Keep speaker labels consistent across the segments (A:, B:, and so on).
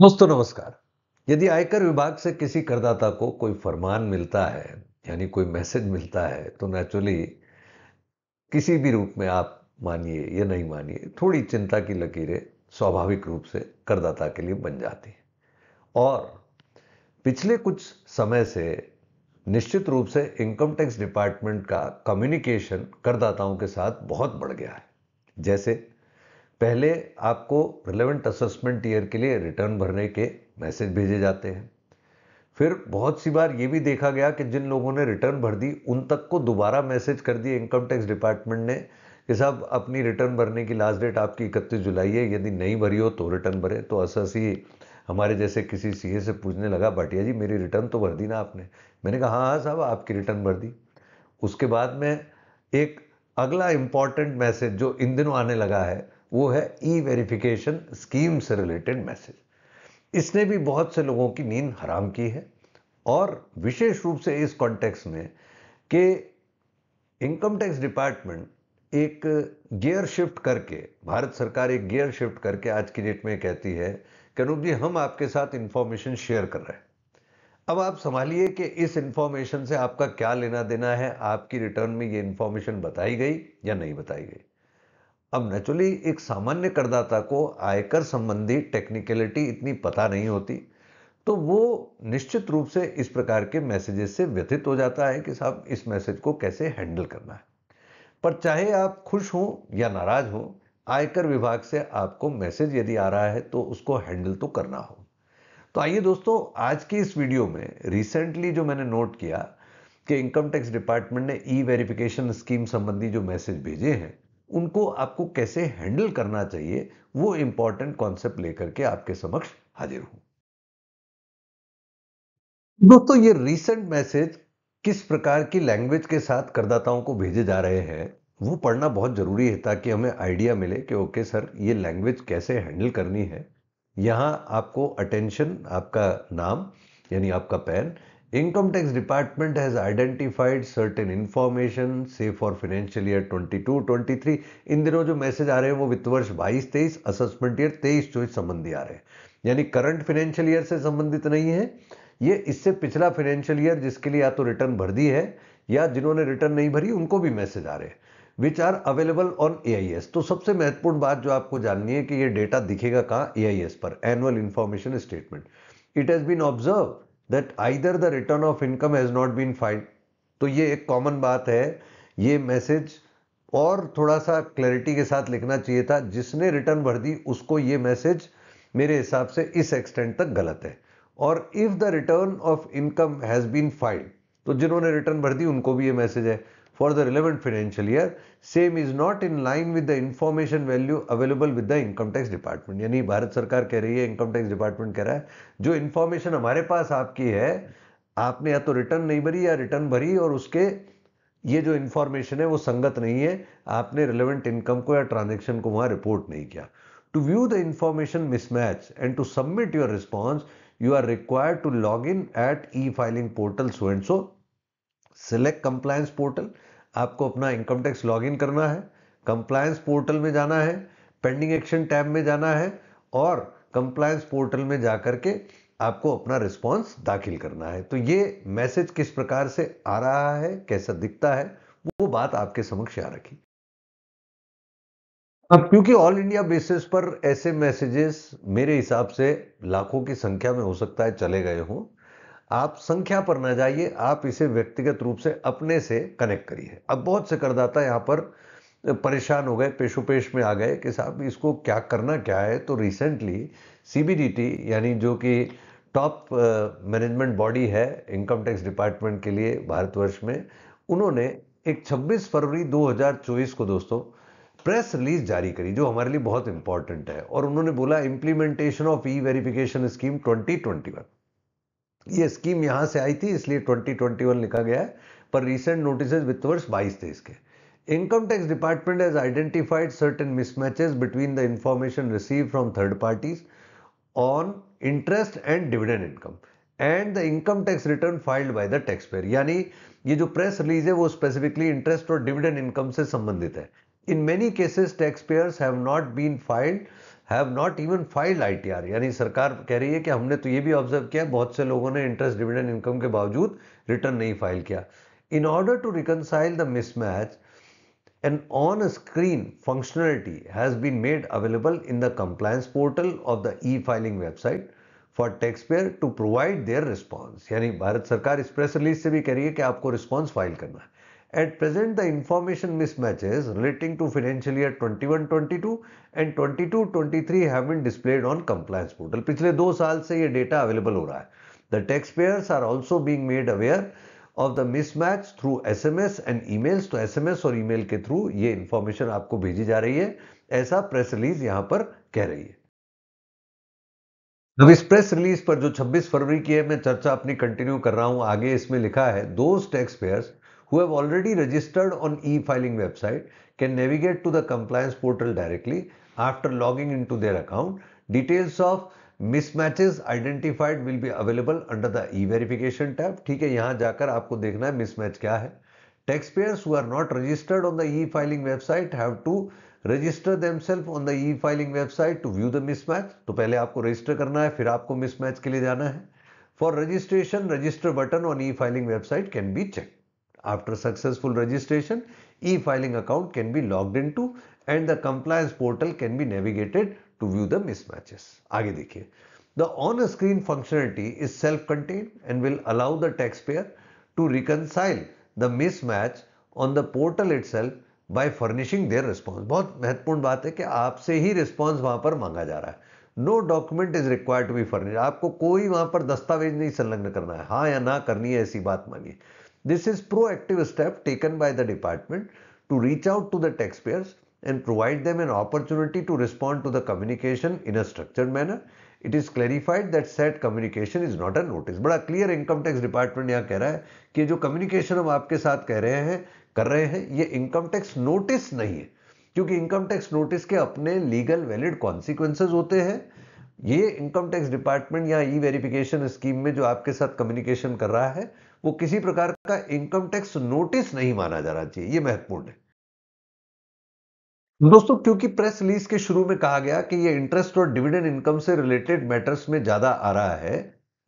A: दोस्तों नमस्कार यदि आयकर विभाग से किसी करदाता को कोई फरमान मिलता है यानी कोई मैसेज मिलता है तो नेचुरली किसी भी रूप में आप मानिए या नहीं मानिए थोड़ी चिंता की लकीरें स्वाभाविक रूप से करदाता के लिए बन जाती हैं और पिछले कुछ समय से निश्चित रूप से इनकम टैक्स डिपार्टमेंट का कम्युनिकेशन करदाताओं के साथ बहुत बढ़ गया है जैसे पहले आपको रिलेवेंट असेसमेंट ईयर के लिए रिटर्न भरने के मैसेज भेजे जाते हैं फिर बहुत सी बार ये भी देखा गया कि जिन लोगों ने रिटर्न भर दी उन तक को दोबारा मैसेज कर दिए इनकम टैक्स डिपार्टमेंट ने कि साहब अपनी रिटर्न भरने की लास्ट डेट आपकी इकतीस जुलाई है यदि नहीं भरी हो तो रिटर्न भरे तो ही हमारे जैसे किसी सीए से पूछने लगा भाटिया जी मेरी रिटर्न तो भर दी ना आपने मैंने कहा हाँ हाँ साहब आपकी रिटर्न भर दी उसके बाद में एक अगला इम्पॉर्टेंट मैसेज जो इन दिनों आने लगा है वो है ई वेरिफिकेशन स्कीम से रिलेटेड मैसेज इसने भी बहुत से लोगों की नींद हराम की है और विशेष रूप से इस कॉन्टेक्स्ट में कि इनकम टैक्स डिपार्टमेंट एक गियर शिफ्ट करके भारत सरकार एक गियर शिफ्ट करके आज की डेट में कहती है कि अनूप जी हम आपके साथ इंफॉर्मेशन शेयर कर रहे हैं अब आप संभालिए कि इस इंफॉर्मेशन से आपका क्या लेना देना है आपकी रिटर्न में ये इंफॉर्मेशन बताई गई या नहीं बताई गई अब नेचुरली एक सामान्य करदाता को आयकर संबंधी टेक्निकलिटी इतनी पता नहीं होती तो वो निश्चित रूप से इस प्रकार के मैसेजेस से व्यथित हो जाता है कि साहब इस मैसेज को कैसे हैंडल करना है पर चाहे आप खुश हों या नाराज हों आयकर विभाग से आपको मैसेज यदि आ रहा है तो उसको हैंडल तो करना हो तो आइए दोस्तों आज की इस वीडियो में रिसेंटली जो मैंने नोट किया कि इनकम टैक्स डिपार्टमेंट ने ई वेरिफिकेशन स्कीम संबंधी जो मैसेज भेजे हैं उनको आपको कैसे हैंडल करना चाहिए वो इंपॉर्टेंट कॉन्सेप्ट लेकर के आपके समक्ष हाजिर हूं दोस्तों ये रीसेंट मैसेज किस प्रकार की लैंग्वेज के साथ करदाताओं को भेजे जा रहे हैं वो पढ़ना बहुत जरूरी है ताकि हमें आइडिया मिले कि ओके सर ये लैंग्वेज कैसे हैंडल करनी है यहां आपको अटेंशन आपका नाम यानी आपका PAN Income Tax Department has identified certain information say for financial year 22-23 इन दिनों जो मैसेज आ रहे हैं वो वित्त वर्ष 22-23 असेसमेंट ईयर 23-24 संबंधी आ रहे हैं यानी करंट फाइनेंशियल ईयर से संबंधित नहीं है ये इससे पिछला फाइनेंशियल ईयर जिसके लिए या तो रिटर्न भर दी है या जिन्होंने रिटर्न नहीं भरी उनको भी मैसेज आ रहे हैं which are available on A I S तो सबसे महत्वपूर्ण बात जो आपको जाननी है कि ये डेटा दिखेगा कहाँ ए आई एस पर annual information statement it has been observe that either the return of income has not been filed तो ये एक कॉमन बात है ये मैसेज और थोड़ा सा क्लैरिटी के साथ लिखना चाहिए था जिसने रिटर्न भर दी उसको ये मैसेज मेरे हिसाब से इस एक्सटेंड तक गलत है और if the return of income has been filed तो जिन्होंने रिटर्न भर दी उनको भी ये मैसेज है for the relevant financial year, same is not in line with the information value available with the income tax department. यानी भारत सरकार कह रही है इनकम टैक्स डिपार्टमेंट कह रहा है जो इन्फॉर्मेशन हमारे पास आपकी है आपने या तो रिटर्न नहीं भरी या रिटर्न भरी और उसके ये जो इन्फॉर्मेशन है वो संगत नहीं है आपने रिलेवेंट इनकम को या ट्रांजेक्शन को वहाँ रिपोर्ट नहीं किया to view the information mismatch and to submit your response you are required to log in at E filing portal so and so select compliance portal आपको अपना इनकम टैक्स लॉगिन करना है compliance portal में जाना है pending action tab में जाना है और कंप्लायंस पोर्टल में जाकर के आपको अपना रिस्पॉन्स दाखिल करना है तो ये मैसेज किस प्रकार से आ रहा है कैसा दिखता है वो बात आपके समक्ष आ रखी अब क्योंकि ऑल इंडिया बेसिस पर ऐसे मैसेजेस मेरे हिसाब से लाखों की संख्या में हो सकता है चले गए हों आप संख्या पर ना जाइए आप इसे व्यक्तिगत रूप से अपने से कनेक्ट करिए अब बहुत से करदाता यहाँ पर परेशान हो गए पेशोपेश में आ गए कि साहब इसको क्या करना क्या है तो रिसेंटली सीबीडीटी यानी जो कि टॉप मैनेजमेंट बॉडी है इनकम टैक्स डिपार्टमेंट के लिए भारतवर्ष में उन्होंने एक 26 फरवरी 2024 को दोस्तों प्रेस रिलीज जारी करी जो हमारे लिए बहुत इंपॉर्टेंट है और उन्होंने बोला implementation of E verification scheme 2021 ये स्कीम यहाँ से आई थी इसलिए 2021 लिखा गया है पर रिसेंट नोटिस वित्त वर्ष बाईस थे इसके income tax department has identified certain mismatches between the information receive from third parties on interest and dividend income and the income tax return filed by the tax taxpayer यानी ये जो press release है वो specifically interest और dividend income से संबंधित है in many cases taxpayers have not been filed have not even filed are यानी सरकार कह रही है कि हमने तो ये भी ऑब्जर्व किया बहुत से लोगों ने इंटरेस्ट डिविडेंड इनकम के बावजूद रिटर्न नहीं फाइल किया in order to reconcile the mismatch on screen screen has been made available in the compliance portal of the e filing website for tax payer to provide their response यानी भारत सरकार इस press release से भी कह रही है कि आपको रिस्पॉन्स फाइल करना है At present, the information mismatches relating to financial year 21-22 and 22-23 have been displayed on compliance portal. पिछले दो साल से ये डेटा अवेलेबल हो रहा है The taxpayers are also being made aware of the mismatch through SMS and emails. तो SMS और email के through ये information आपको भेजी जा रही है ऐसा press release यहाँ पर कह रही है अब इस प्रेस रिलीज पर जो 26 फरवरी की है मैं चर्चा अपनी कंटिन्यू कर रहा हूं आगे इसमें लिखा है those tax payers who have already registered on e-filing website can navigate to the compliance portal directly after logging into their account. Details of mismatches identified will be available under the e verification tab ठीक है यहाँ जाकर आपको देखना है mismatch क्या है tax payers who are not registered on the e filing website have to register themselves on the e filing website to view the mismatch तो पहले आपको रजिस्टर करना है फिर आपको मिसमैच के लिए जाना है for registration register button on e filing website can be check After successful registration, e-filing account can be logged into and the compliance portal can be navigated to view the mismatches. आगे देखिए The on-screen functionality is self-contained and will allow the taxpayer to reconcile the mismatch on the portal itself by furnishing their response. बहुत महत्वपूर्ण बात है कि आपसे ही response वहां पर मांगा जा रहा है no document is required to be furnish आपको कोई वहां पर दस्तावेज नहीं संलग्न करना है हाँ या ना करनी है ऐसी बात मानिए This is proactive step taken by the department to reach out to the taxpayers and provide them an opportunity to respond to the communication in a structured manner. It is clarified that said communication is not a notice. but a clear income tax department यहाँ keh raha hai ki jo communication hum aapke sath keh rahe hain kar rahe hain ye income tax notice nahi hai kyunki income tax notice ke apne legal valid consequences hote hain ये income tax department या e verification scheme में जो आपके साथ communication कर रहा है वो किसी प्रकार का इनकम टैक्स नोटिस नहीं माना जा रहा चाहिए ये महत्वपूर्ण है दोस्तों क्योंकि प्रेस रिलीज के शुरू में कहा गया कि ये इंटरेस्ट और डिविडेंड इनकम से रिलेटेड मैटर्स में ज्यादा आ रहा है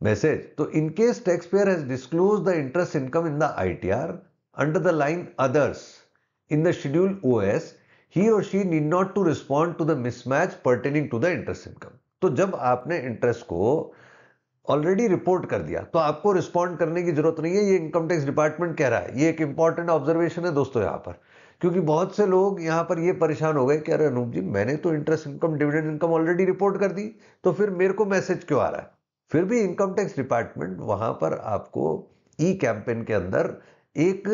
A: मैसेज तो in case tax payer has disclose the interest income in the ITR under the line others in the schedule S he और she need not to respond to the mismatch pertaining to the interest income तो जब आपने interest को already report कर दिया तो आपको respond करने की जरूरत नहीं है ये इनकम टैक्स डिपार्टमेंट कह रहा है ये एक इंपॉर्टेंट ऑब्जर्वेशन है दोस्तों यहाँ पर क्योंकि बहुत से लोग यहाँ पर ये परेशान हो गए कि अरे अनूप जी मैंने तो interest income dividend income already report कर दी तो फिर मेरे को मैसेज क्यों आ रहा है फिर भी इनकम टैक्स डिपार्टमेंट वहां पर आपको ई कैंपेन के अंदर एक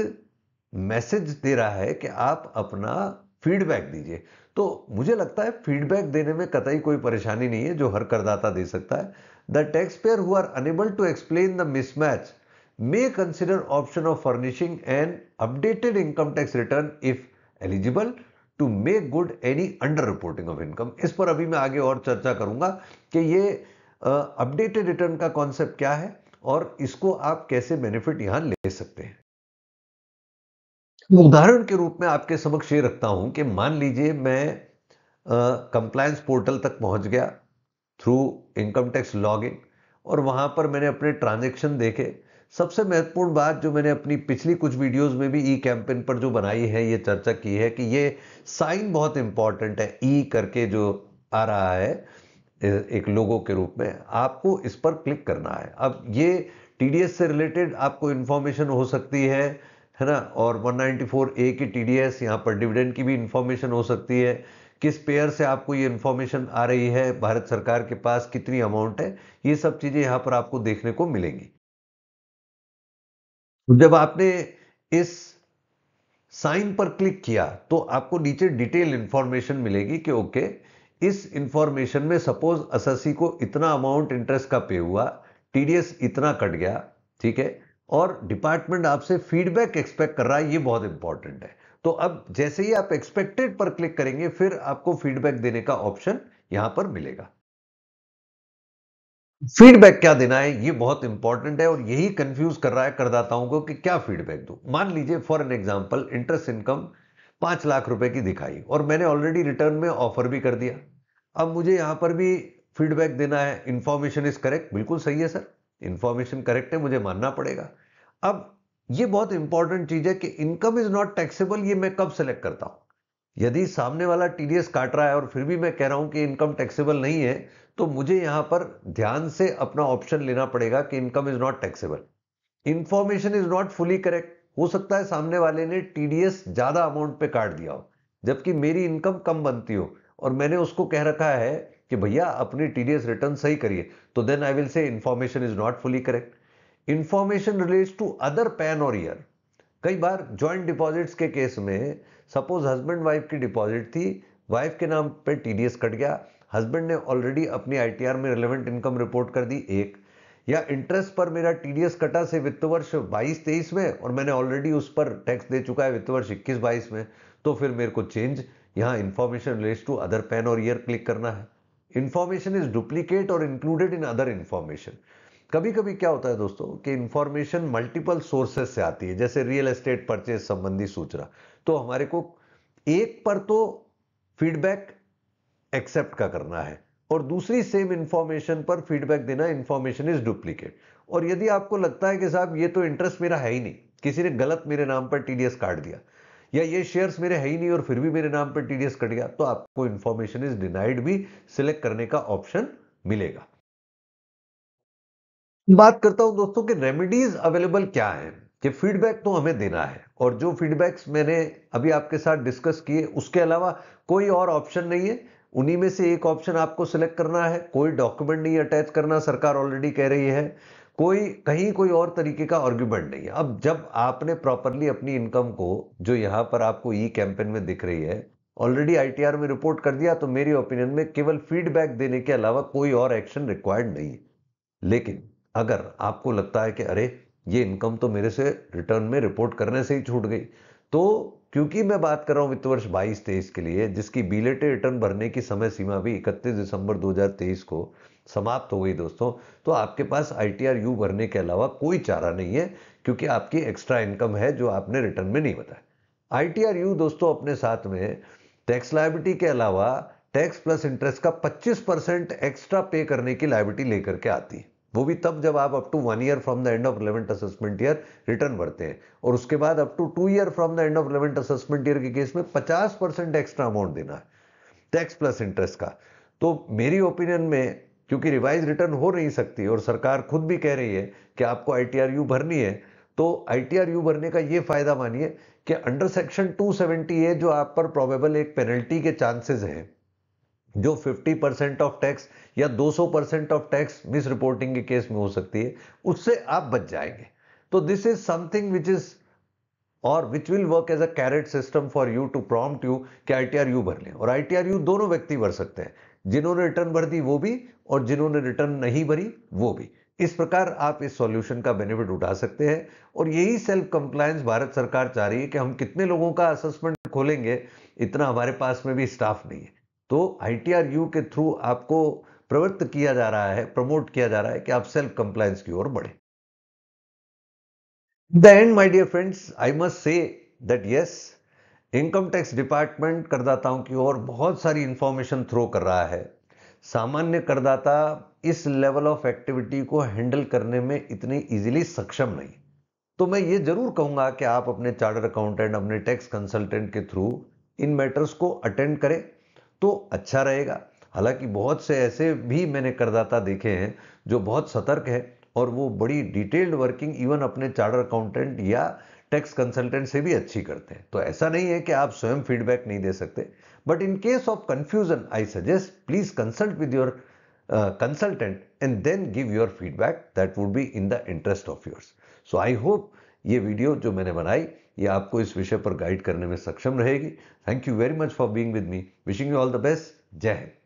A: मैसेज दे रहा है कि आप अपना फीडबैक दीजिए तो मुझे लगता है फीडबैक देने में कतई कोई परेशानी नहीं है जो हर करदाता दे सकता है the tax payer who are unable to explain the mismatch may consider option of furnishing an updated income tax return if eligible to make good any under reporting of income इस पर अभी मैं आगे और चर्चा करूंगा कि ये अपडेटेड uh, रिटर्न का कॉन्सेप्ट क्या है और इसको आप कैसे बेनिफिट यहां ले सकते हैं उदाहरण के रूप में आपके समक्ष ये रखता हूं कि मान लीजिए मैं कंप्लायंस पोर्टल तक पहुंच गया through income tax log in और वहां पर मैंने अपने ट्रांजेक्शन देखे सबसे महत्वपूर्ण बात जो मैंने अपनी पिछली कुछ वीडियोस में भी ई कैंपेन पर जो बनाई है ये चर्चा की है कि ये साइन बहुत इंपॉर्टेंट है ई e करके जो आ रहा है एक लोगों के रूप में आपको इस पर क्लिक करना है अब ये टीडीएस से रिलेटेड आपको इंफॉर्मेशन हो सकती है है ना और 194 ए की टी डी एस यहाँ पर डिविडेंड की भी इंफॉर्मेशन हो सकती है किस पेयर से आपको ये इन्फॉर्मेशन आ रही है भारत सरकार के पास कितनी अमाउंट है ये सब चीज़ें यहाँ पर आपको देखने को मिलेंगी तो जब आपने इस साइन पर क्लिक किया तो आपको नीचे डिटेल इंफॉर्मेशन मिलेगी कि ओके इस इंफॉर्मेशन में सपोज असासी को इतना अमाउंट इंटरेस्ट का पे हुआ टीडीएस इतना कट गया ठीक है और डिपार्टमेंट आपसे फीडबैक एक्सपेक्ट कर रहा है ये बहुत इंपॉर्टेंट है तो अब जैसे ही आप एक्सपेक्टेड पर क्लिक करेंगे फिर आपको फीडबैक देने का ऑप्शन यहां पर मिलेगा फीडबैक क्या देना है ये बहुत इंपॉर्टेंट है और यही कंफ्यूज कर रहा है करदाताओं को कि क्या फीडबैक दो मान लीजिए for an example interest income पांच लाख रुपए की दिखाई और मैंने ऑलरेडी रिटर्न में ऑफर भी कर दिया अब मुझे यहां पर भी फीडबैक देना है इंफॉर्मेशन इज करेक्ट बिल्कुल सही है सर इंफॉर्मेशन करेक्ट है मुझे मानना पड़ेगा अब ये बहुत इंपॉर्टेंट चीज है कि इनकम इज नॉट टैक्सेबल ये मैं कब सेलेक्ट करता हूं यदि सामने वाला टीडीएस काट रहा है और फिर भी मैं कह रहा हूं कि इनकम टैक्सेबल नहीं है तो मुझे यहां पर ध्यान से अपना ऑप्शन लेना पड़ेगा कि income is not taxable information is not fully correct हो सकता है सामने वाले ने टीडीएस ज्यादा अमाउंट पे काट दिया हो जबकि मेरी इनकम कम बनती हो और मैंने उसको कह रखा है कि भैया अपनी टीडीएस रिटर्न सही करिए तो then I will say information is not fully correct information relates to other PAN और ईयर कई बार जॉइंट डिपॉजिट्स के केस में सपोज हस्बैंड वाइफ की डिपॉजिट थी वाइफ के नाम पे टीडीएस कट गया हस्बैंड ने ऑलरेडी अपनी आईटीआर में रिलेवेंट इनकम रिपोर्ट कर दी एक या इंटरेस्ट पर मेरा टीडीएस कटा से वित्त वर्ष बाईस तेईस में और मैंने ऑलरेडी उस पर टैक्स दे चुका है वित्त वर्ष इक्कीस बाईस में तो फिर मेरे को चेंज यहाँ information relates to other PAN और ईयर क्लिक करना है इन्फॉर्मेशन इज डुप्लीकेट और इंक्लूडेड इन अदर इन्फॉर्मेशन कभी कभी क्या होता है दोस्तों कि इंफॉर्मेशन मल्टीपल सोर्सेस से आती है जैसे रियल एस्टेट परचेज संबंधी सूचना तो हमारे को एक पर तो फीडबैक एक्सेप्ट का करना है और दूसरी सेम इंफॉर्मेशन पर फीडबैक देना इंफॉर्मेशन इज डुप्लीकेट और यदि आपको लगता है कि साहब ये तो इंटरेस्ट मेरा है ही नहीं किसी ने गलत मेरे नाम पर टीडीएस काट दिया या ये शेयर्स मेरे है ही नहीं और फिर भी मेरे नाम पर टीडीएस कट गया तो आपको इंफॉर्मेशन इज डिनाइड भी सिलेक्ट करने का ऑप्शन मिलेगा बात करता हूं दोस्तों कि रेमेडीज अवेलेबल क्या है कि फीडबैक तो हमें देना है और जो फीडबैक्स मैंने अभी आपके साथ डिस्कस किए उसके अलावा कोई और ऑप्शन नहीं है उन्हीं में से एक ऑप्शन आपको सिलेक्ट करना है कोई डॉक्यूमेंट नहीं अटैच करना सरकार ऑलरेडी कह रही है कोई कहीं कोई और तरीके का आर्ग्यूमेंट नहीं है अब जब आपने प्रॉपरली अपनी इनकम को जो यहां पर आपको ई कैंपेन में दिख रही है ऑलरेडी आईटीआर में रिपोर्ट कर दिया तो मेरी ओपिनियन में केवल फीडबैक देने के अलावा कोई और एक्शन रिक्वायर्ड नहीं है लेकिन अगर आपको लगता है कि अरे ये इनकम तो मेरे से रिटर्न में रिपोर्ट करने से ही छूट गई तो क्योंकि मैं बात कर रहा हूँ वित्त वर्ष बाईस तेईस के लिए जिसकी बीलेटे रिटर्न भरने की समय सीमा भी इकतीस दिसंबर 2023 को समाप्त हो गई दोस्तों तो आपके पास आई टी आर यू भरने के अलावा कोई चारा नहीं है क्योंकि आपकी एक्स्ट्रा इनकम है जो आपने रिटर्न में नहीं बताया आई टी आर यू दोस्तों अपने साथ में टैक्स लाइबिलिटी के अलावा टैक्स प्लस इंटरेस्ट का 25 परसेंट एक्स्ट्रा पे करने की लाइबिलिटी लेकर के आती है वो भी तब जब आप up to one year from the end of relevant assessment year return भरते हैं और उसके बाद up to two year from the end of relevant assessment year के केस में पचास परसेंट एक्स्ट्रा अमाउंट देना है टैक्स प्लस इंटरेस्ट का तो मेरी ओपिनियन में क्योंकि रिवाइज रिटर्न हो नहीं सकती और सरकार खुद भी कह रही है कि आपको आई भरनी है तो आई भरने का ये फायदा मानिए कि अंडर सेक्शन टू ए जो आप पर प्रोबेबल एक पेनल्टी के चांसेस हैं जो 50 परसेंट ऑफ टैक्स या 200 percent of tax misreporting के केस में हो सकती है उससे आप बच जाएंगे तो this is something which is और which will work as a carrot system for you to prompt you कि आई भर लें और आई दोनों व्यक्ति भर सकते हैं जिन्होंने रिटर्न भर दी वो भी और जिन्होंने रिटर्न नहीं भरी वो भी इस प्रकार आप इस सॉल्यूशन का बेनिफिट उठा सकते हैं और यही सेल्फ कंप्लायंस भारत सरकार चाह रही है कि हम कितने लोगों का असेसमेंट खोलेंगे इतना हमारे पास में भी स्टाफ नहीं है तो आई के थ्रू आपको प्रवृत्त किया जा रहा है प्रमोट किया जा रहा है कि आप सेल्फ कंप्लायंस की ओर बढ़े the end my dear friends I must say that yes income tax department करदाताओं की ओर बहुत सारी इंफॉर्मेशन थ्रो कर रहा है सामान्य करदाता इस लेवल ऑफ एक्टिविटी को हैंडल करने में इतने इजीली सक्षम नहीं तो मैं ये जरूर कहूंगा कि आप अपने चार्टर अकाउंटेंट अपने टैक्स कंसल्टेंट के थ्रू इन मैटर्स को अटेंड करें तो अच्छा रहेगा हालांकि बहुत से ऐसे भी मैंने करदाता देखे हैं जो बहुत सतर्क है और वो बड़ी डिटेल्ड वर्किंग इवन अपने चार्टर अकाउंटेंट या टैक्स कंसल्टेंट से भी अच्छी करते हैं तो ऐसा नहीं है कि आप स्वयं फीडबैक नहीं दे सकते but in case of confusion I suggest please consult with your consultant and then give your feedback that would be in the interest of yours so I hope ये वीडियो जो मैंने बनाई ये आपको इस विषय पर गाइड करने में सक्षम रहेगी thank you very much for being with me wishing you all the best जय हिंद